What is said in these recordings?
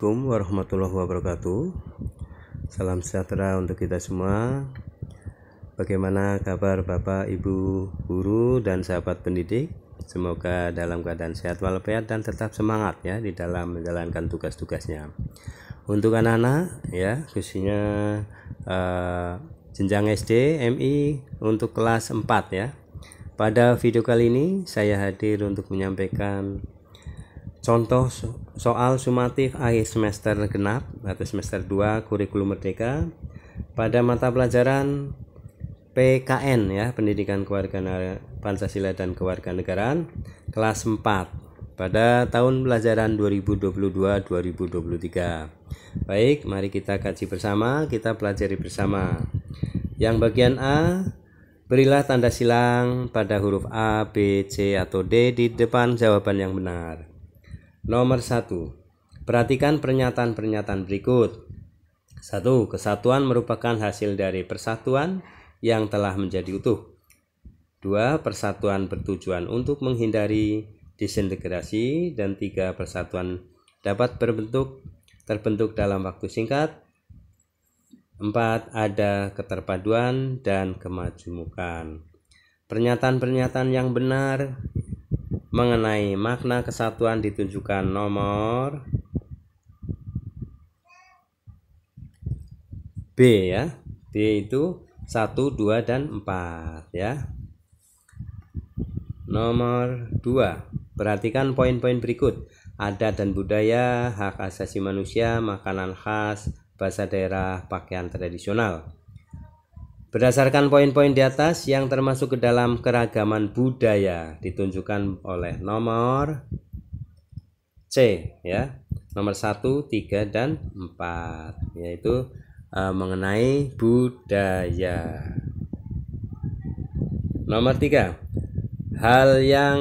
Assalamualaikum warahmatullahi wabarakatuh Salam sejahtera untuk kita semua Bagaimana kabar Bapak, Ibu, guru, dan sahabat pendidik? Semoga dalam keadaan sehat walafiat dan tetap semangat ya di dalam menjalankan tugas-tugasnya Untuk anak-anak ya khususnya uh, jenjang SD, MI untuk kelas 4 ya Pada video kali ini saya hadir untuk menyampaikan Contoh soal sumatif akhir semester genap atau semester 2 kurikulum merdeka pada mata pelajaran PKN ya, Pendidikan Keluarga Pancasila dan Kewarganegaraan kelas 4 pada tahun pelajaran 2022-2023. Baik, mari kita kaji bersama, kita pelajari bersama. Yang bagian A Berilah tanda silang pada huruf A, B, C, atau D di depan jawaban yang benar. Nomor 1. Perhatikan pernyataan-pernyataan berikut. 1. Kesatuan merupakan hasil dari persatuan yang telah menjadi utuh. 2. Persatuan bertujuan untuk menghindari disintegrasi dan tiga persatuan dapat berbentuk terbentuk dalam waktu singkat. 4. Ada keterpaduan dan kemajumukan. Pernyataan-pernyataan yang benar mengenai makna kesatuan ditunjukkan nomor B ya. B itu 1, 2 dan 4 ya. Nomor 2. Perhatikan poin-poin berikut. Adat dan budaya, hak asasi manusia, makanan khas, bahasa daerah, pakaian tradisional. Berdasarkan poin-poin di atas yang termasuk ke dalam keragaman budaya ditunjukkan oleh nomor C ya. Nomor 1, 3 dan 4 yaitu e, mengenai budaya. Nomor 3. Hal yang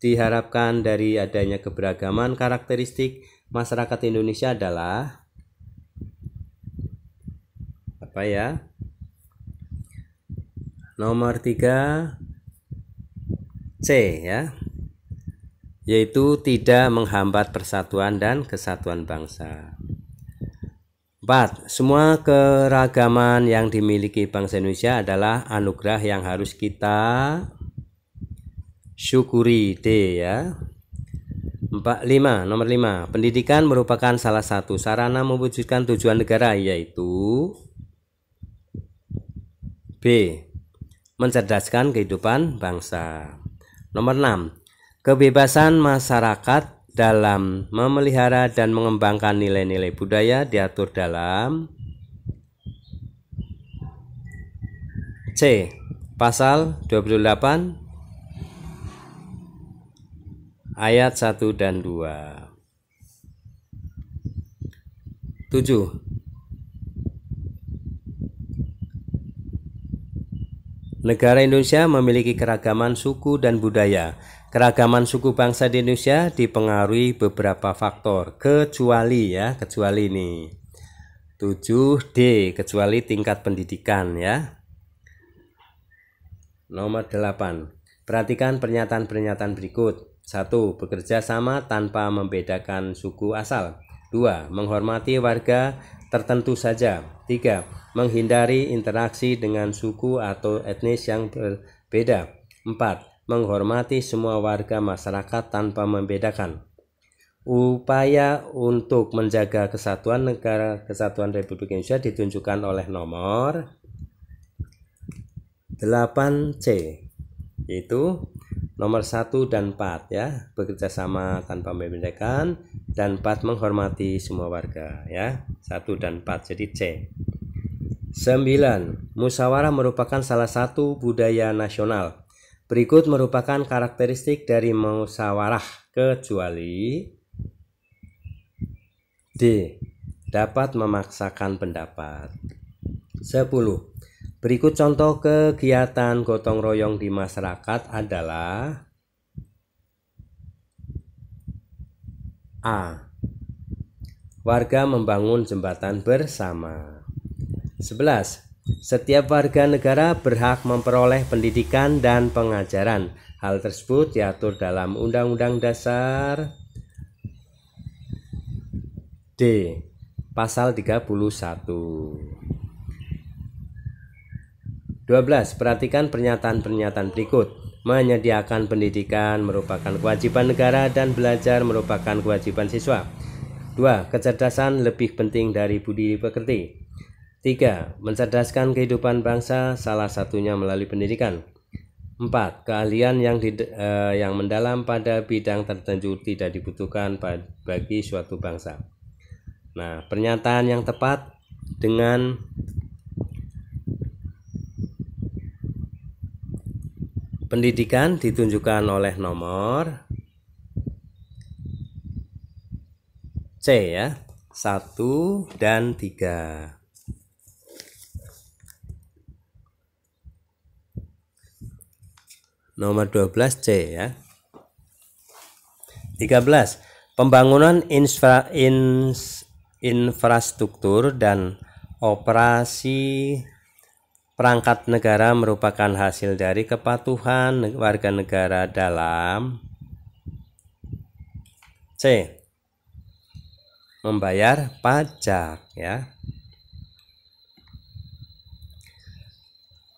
diharapkan dari adanya keberagaman karakteristik masyarakat Indonesia adalah apa ya? Nomor 3 C ya. Yaitu tidak menghambat persatuan dan kesatuan bangsa. 4. Semua keragaman yang dimiliki bangsa Indonesia adalah anugerah yang harus kita syukuri D ya. 4 5 nomor 5. Pendidikan merupakan salah satu sarana mewujudkan tujuan negara yaitu B mencerdaskan kehidupan bangsa. Nomor 6. Kebebasan masyarakat dalam memelihara dan mengembangkan nilai-nilai budaya diatur dalam C. Pasal 28 ayat 1 dan 2. 7. Negara Indonesia memiliki keragaman suku dan budaya. Keragaman suku bangsa di Indonesia dipengaruhi beberapa faktor, kecuali ya, kecuali ini. 7D, kecuali tingkat pendidikan ya. Nomor 8. Perhatikan pernyataan-pernyataan berikut. 1. Bekerja sama tanpa membedakan suku asal. 2. Menghormati warga tertentu saja. 3. Menghindari interaksi dengan suku atau etnis yang berbeda. 4. Menghormati semua warga masyarakat tanpa membedakan. Upaya untuk menjaga kesatuan negara kesatuan Republik Indonesia ditunjukkan oleh nomor 8C yaitu nomor 1 dan 4 ya bekerja sama tanpa membedakan dan 4 menghormati semua warga ya 1 dan 4 jadi C 9 musyawarah merupakan salah satu budaya nasional berikut merupakan karakteristik dari musyawarah kecuali D dapat memaksakan pendapat 10 Berikut contoh kegiatan gotong royong di masyarakat adalah A. Warga membangun jembatan bersama. 11. Setiap warga negara berhak memperoleh pendidikan dan pengajaran. Hal tersebut diatur dalam Undang-Undang Dasar D. Pasal 31. 12. Perhatikan pernyataan-pernyataan berikut. Menyediakan pendidikan merupakan kewajiban negara dan belajar merupakan kewajiban siswa. 2. Kecerdasan lebih penting dari budi pekerti. 3. Mencerdaskan kehidupan bangsa salah satunya melalui pendidikan. 4. Keahlian yang di, eh, yang mendalam pada bidang tertentu tidak dibutuhkan bagi suatu bangsa. Nah, pernyataan yang tepat dengan Pendidikan ditunjukkan oleh nomor C ya, 1 dan 3. Nomor 12 C ya. 13. Pembangunan infra, ins, infrastruktur dan operasi Perangkat negara merupakan hasil dari kepatuhan warga negara dalam C. Membayar pajak ya.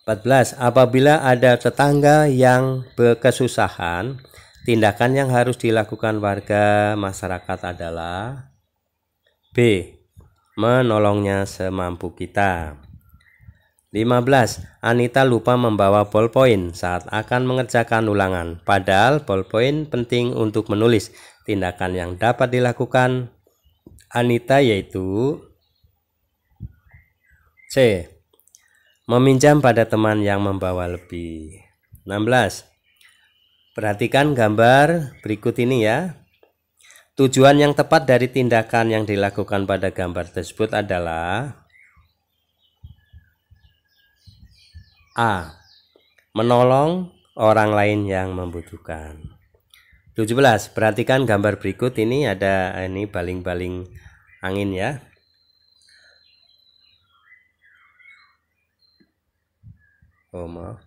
14. Apabila ada tetangga yang berkesusahan, tindakan yang harus dilakukan warga masyarakat adalah B. Menolongnya semampu kita. 15. Anita lupa membawa ballpoint saat akan mengerjakan ulangan, padahal ballpoint penting untuk menulis. Tindakan yang dapat dilakukan Anita yaitu C. Meminjam pada teman yang membawa lebih. 16. Perhatikan gambar berikut ini ya. Tujuan yang tepat dari tindakan yang dilakukan pada gambar tersebut adalah A. Menolong orang lain yang membutuhkan. 17. Perhatikan gambar berikut ini ada ini baling-baling angin ya. Oh, maaf.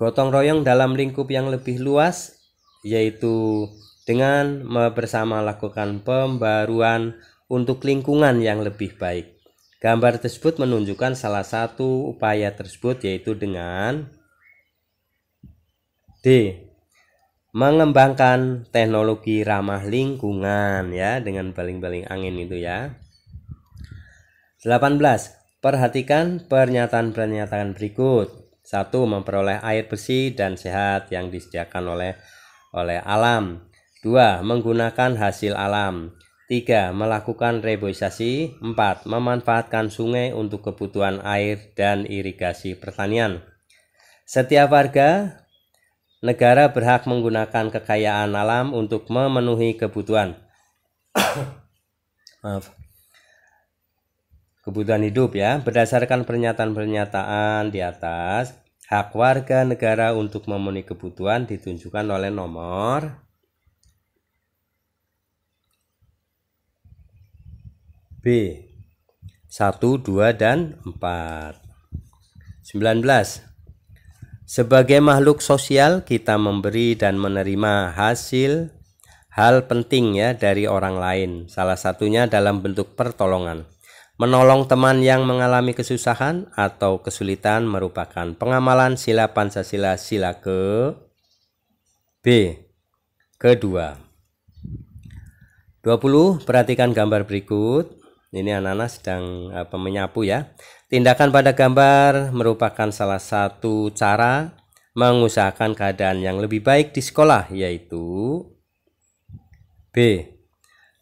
Gotong royong dalam lingkup yang lebih luas yaitu dengan bersama lakukan pembaruan untuk lingkungan yang lebih baik. Gambar tersebut menunjukkan salah satu upaya tersebut yaitu dengan D. Mengembangkan teknologi ramah lingkungan ya dengan baling-baling angin itu ya. 18. Perhatikan pernyataan-pernyataan berikut. satu Memperoleh air bersih dan sehat yang disediakan oleh oleh alam. 2. Menggunakan hasil alam. 3. Melakukan reboisasi 4. Memanfaatkan sungai untuk kebutuhan air dan irigasi pertanian Setiap warga negara berhak menggunakan kekayaan alam untuk memenuhi kebutuhan Maaf. Kebutuhan hidup ya Berdasarkan pernyataan-pernyataan di atas Hak warga negara untuk memenuhi kebutuhan ditunjukkan oleh nomor B 1, 2, dan 4 19 Sebagai makhluk sosial kita memberi dan menerima hasil hal penting ya dari orang lain Salah satunya dalam bentuk pertolongan Menolong teman yang mengalami kesusahan atau kesulitan merupakan pengamalan sila Pancasila sila ke B. Kedua. 20. Perhatikan gambar berikut ini anak-anak sedang apa, eh, menyapu ya. Tindakan pada gambar merupakan salah satu cara mengusahakan keadaan yang lebih baik di sekolah yaitu B.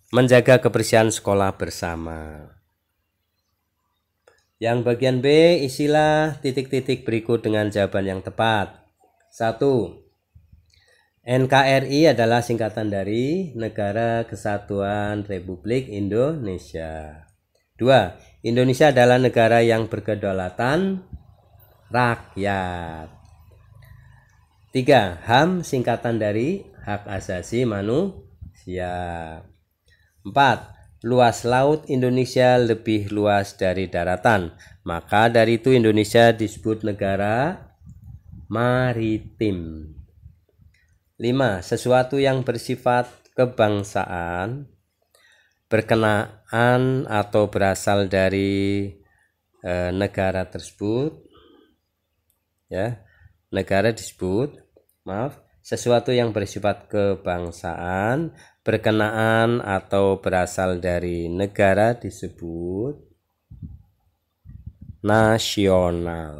Menjaga kebersihan sekolah bersama. Yang bagian B isilah titik-titik berikut dengan jawaban yang tepat. Satu. NKRI adalah singkatan dari Negara Kesatuan Republik Indonesia. 2. Indonesia adalah negara yang berkedaulatan rakyat. 3. HAM singkatan dari Hak Asasi Manusia. 4. Luas laut Indonesia lebih luas dari daratan, maka dari itu Indonesia disebut negara maritim. 5. Sesuatu yang bersifat kebangsaan, berkenaan atau berasal dari e, negara tersebut. Ya. Negara disebut, maaf, sesuatu yang bersifat kebangsaan, berkenaan atau berasal dari negara disebut nasional.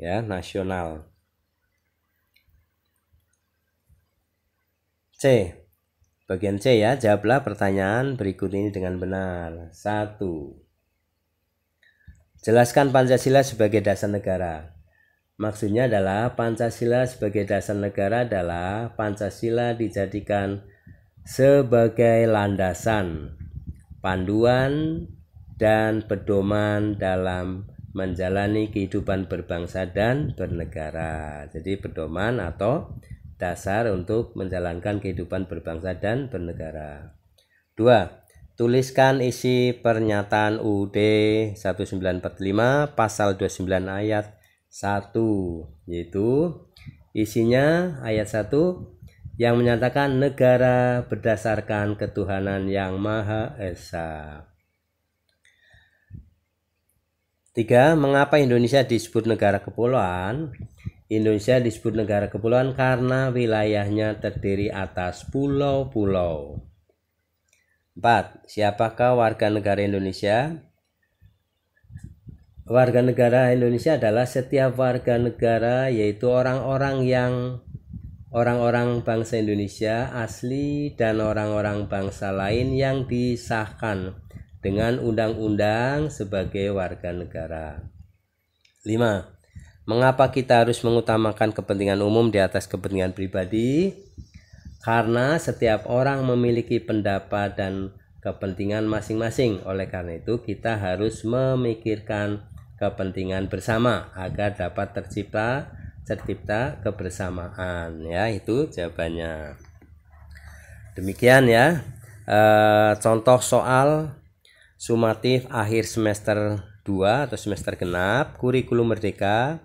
Ya, nasional. C. Bagian C ya, jawablah pertanyaan berikut ini dengan benar. 1. Jelaskan Pancasila sebagai dasar negara. Maksudnya adalah Pancasila sebagai dasar negara adalah Pancasila dijadikan sebagai landasan, panduan, dan pedoman dalam menjalani kehidupan berbangsa dan bernegara. Jadi pedoman atau dasar untuk menjalankan kehidupan berbangsa dan bernegara. 2. Tuliskan isi pernyataan UUD 1945 pasal 29 ayat 1 yaitu isinya ayat 1 yang menyatakan negara berdasarkan ketuhanan yang Maha Esa. 3. Mengapa Indonesia disebut negara kepulauan? Indonesia disebut negara kepulauan karena wilayahnya terdiri atas pulau-pulau. 4. Siapakah warga negara Indonesia? Warga negara Indonesia adalah setiap warga negara yaitu orang-orang yang orang-orang bangsa Indonesia asli dan orang-orang bangsa lain yang disahkan dengan undang-undang sebagai warga negara. 5 Mengapa kita harus mengutamakan kepentingan umum di atas kepentingan pribadi? Karena setiap orang memiliki pendapat dan kepentingan masing-masing. Oleh karena itu, kita harus memikirkan kepentingan bersama agar dapat tercipta tercipta kebersamaan ya itu jawabannya demikian ya e, contoh soal sumatif akhir semester 2 atau semester genap kurikulum merdeka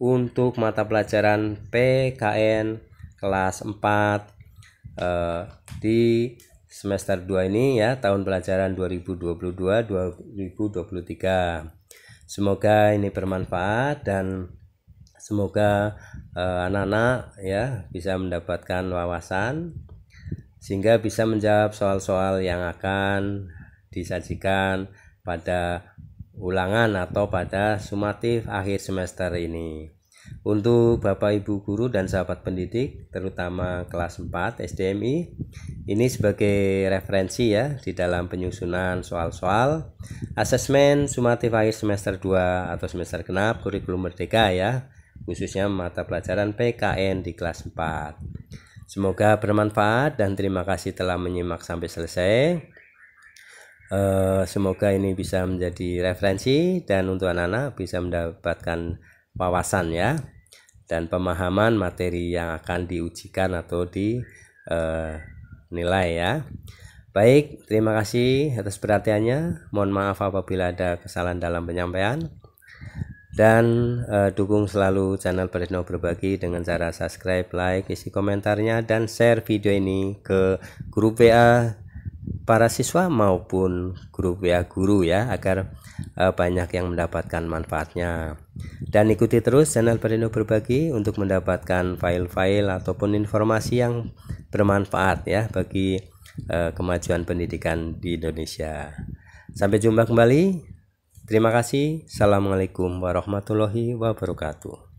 untuk mata pelajaran PKN kelas 4 eh, di semester 2 ini ya tahun pelajaran 2022-2023. Semoga ini bermanfaat dan semoga eh, anak-anak eh, ya bisa mendapatkan wawasan sehingga bisa menjawab soal-soal yang akan disajikan pada ulangan atau pada sumatif akhir semester ini. Untuk Bapak Ibu guru dan sahabat pendidik, terutama kelas 4 SDMI, ini sebagai referensi ya di dalam penyusunan soal-soal asesmen sumatif akhir semester 2 atau semester genap kurikulum merdeka ya, khususnya mata pelajaran PKN di kelas 4. Semoga bermanfaat dan terima kasih telah menyimak sampai selesai. Eh, semoga ini bisa menjadi referensi dan untuk anak-anak bisa mendapatkan wawasan ya dan pemahaman materi yang akan diujikan atau dinilai eh, ya. Baik, terima kasih atas perhatiannya. Mohon maaf apabila ada kesalahan dalam penyampaian. Dan eh, dukung selalu channel Beretno Berbagi dengan cara subscribe, like, isi komentarnya, dan share video ini ke grup WA para siswa maupun guru ya guru ya agar uh, banyak yang mendapatkan manfaatnya. Dan ikuti terus channel Perindo Berbagi untuk mendapatkan file-file ataupun informasi yang bermanfaat ya bagi uh, kemajuan pendidikan di Indonesia. Sampai jumpa kembali. Terima kasih. Assalamualaikum warahmatullahi wabarakatuh.